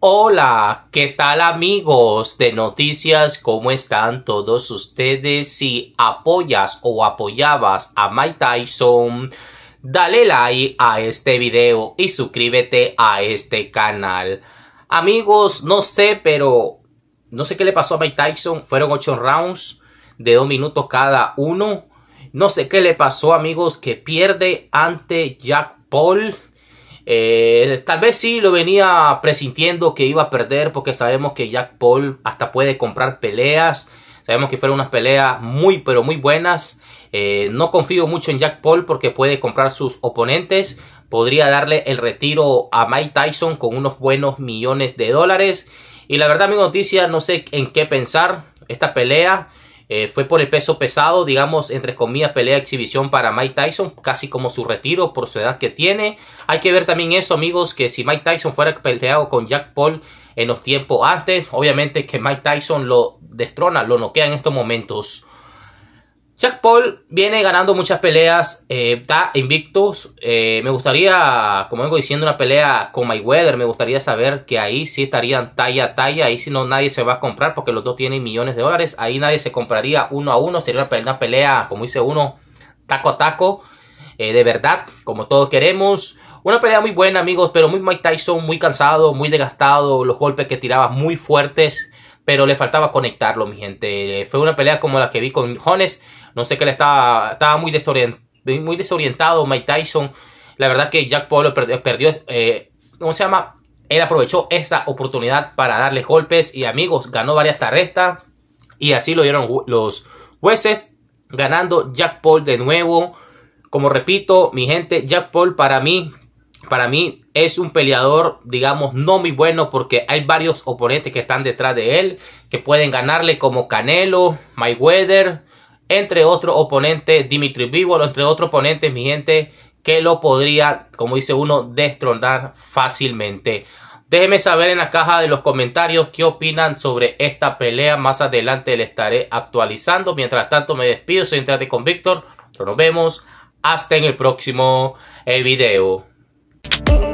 Hola, ¿qué tal amigos de noticias? ¿Cómo están todos ustedes? Si apoyas o apoyabas a Mike Tyson, dale like a este video y suscríbete a este canal. Amigos, no sé, pero no sé qué le pasó a Mike Tyson. Fueron 8 rounds de 2 minutos cada uno. No sé qué le pasó, amigos, que pierde ante Jack Paul. Eh, tal vez sí lo venía presintiendo que iba a perder porque sabemos que Jack Paul hasta puede comprar peleas. Sabemos que fueron unas peleas muy pero muy buenas. Eh, no confío mucho en Jack Paul porque puede comprar sus oponentes. Podría darle el retiro a Mike Tyson con unos buenos millones de dólares. Y la verdad mi noticia no sé en qué pensar. Esta pelea eh, fue por el peso pesado, digamos, entre comillas, pelea exhibición para Mike Tyson, casi como su retiro por su edad que tiene. Hay que ver también eso, amigos, que si Mike Tyson fuera peleado con Jack Paul en los tiempos antes, obviamente que Mike Tyson lo destrona, lo noquea en estos momentos. Jack Paul viene ganando muchas peleas, eh, está invictus. Eh, me gustaría, como vengo diciendo, una pelea con Weather. Me gustaría saber que ahí sí estarían talla a talla. Ahí si no nadie se va a comprar porque los dos tienen millones de dólares. Ahí nadie se compraría uno a uno. Sería una pelea, como dice uno, taco a taco. Eh, de verdad, como todos queremos. Una pelea muy buena, amigos, pero muy Mike Tyson, muy cansado, muy desgastado. Los golpes que tiraba muy fuertes pero le faltaba conectarlo, mi gente. Fue una pelea como la que vi con Jones. No sé qué le estaba, estaba muy, desorientado, muy desorientado Mike Tyson. La verdad que Jack Paul perdió, eh, ¿cómo se llama? Él aprovechó esa oportunidad para darle golpes y amigos, ganó varias tarjetas y así lo dieron los jueces, ganando Jack Paul de nuevo. Como repito, mi gente, Jack Paul para mí para mí es un peleador, digamos, no muy bueno porque hay varios oponentes que están detrás de él que pueden ganarle como Canelo, Mayweather, entre otros oponentes, Dimitri Bivol, entre otros oponentes, mi gente, que lo podría, como dice uno, destronar fácilmente. Déjenme saber en la caja de los comentarios qué opinan sobre esta pelea. Más adelante le estaré actualizando. Mientras tanto me despido, Se Entrate con Víctor. Nos vemos hasta en el próximo video. Mm-mm.